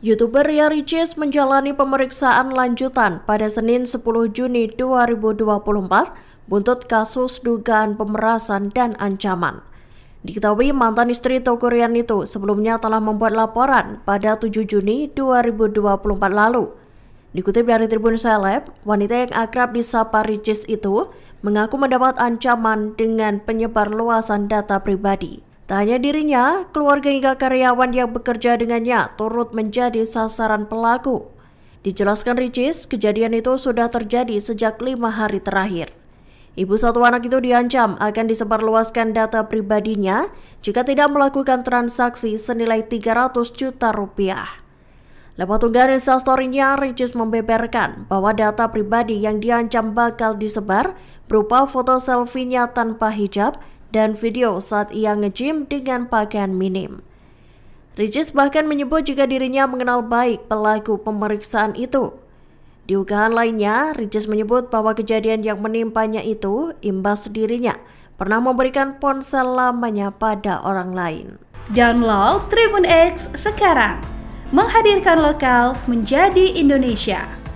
YouTuber Ria Ricis menjalani pemeriksaan lanjutan pada Senin 10 Juni 2024 buntut kasus dugaan pemerasan dan ancaman. Diketahui mantan istri Tokurian itu sebelumnya telah membuat laporan pada 7 Juni 2024 lalu. Dikutip dari Tribun Seleb, wanita yang akrab disapa Ricis itu mengaku mendapat ancaman dengan penyebar luasan data pribadi. Tanya dirinya, keluarga hingga karyawan yang bekerja dengannya turut menjadi sasaran pelaku. Dijelaskan Ricis, kejadian itu sudah terjadi sejak lima hari terakhir. Ibu satu anak itu diancam akan disebarluaskan data pribadinya jika tidak melakukan transaksi senilai 300 juta rupiah. Lewat unggahan instastorynya, Ricis membeberkan bahwa data pribadi yang diancam bakal disebar berupa foto selfie-nya tanpa hijab dan video saat ia nge-gym dengan pakaian minim. Ricis bahkan menyebut jika dirinya mengenal baik pelaku pemeriksaan itu. Di ugahan lainnya, Ricis menyebut bahwa kejadian yang menimpanya itu imbas dirinya pernah memberikan ponsel lamanya pada orang lain. Download Tribun X sekarang, menghadirkan lokal menjadi Indonesia.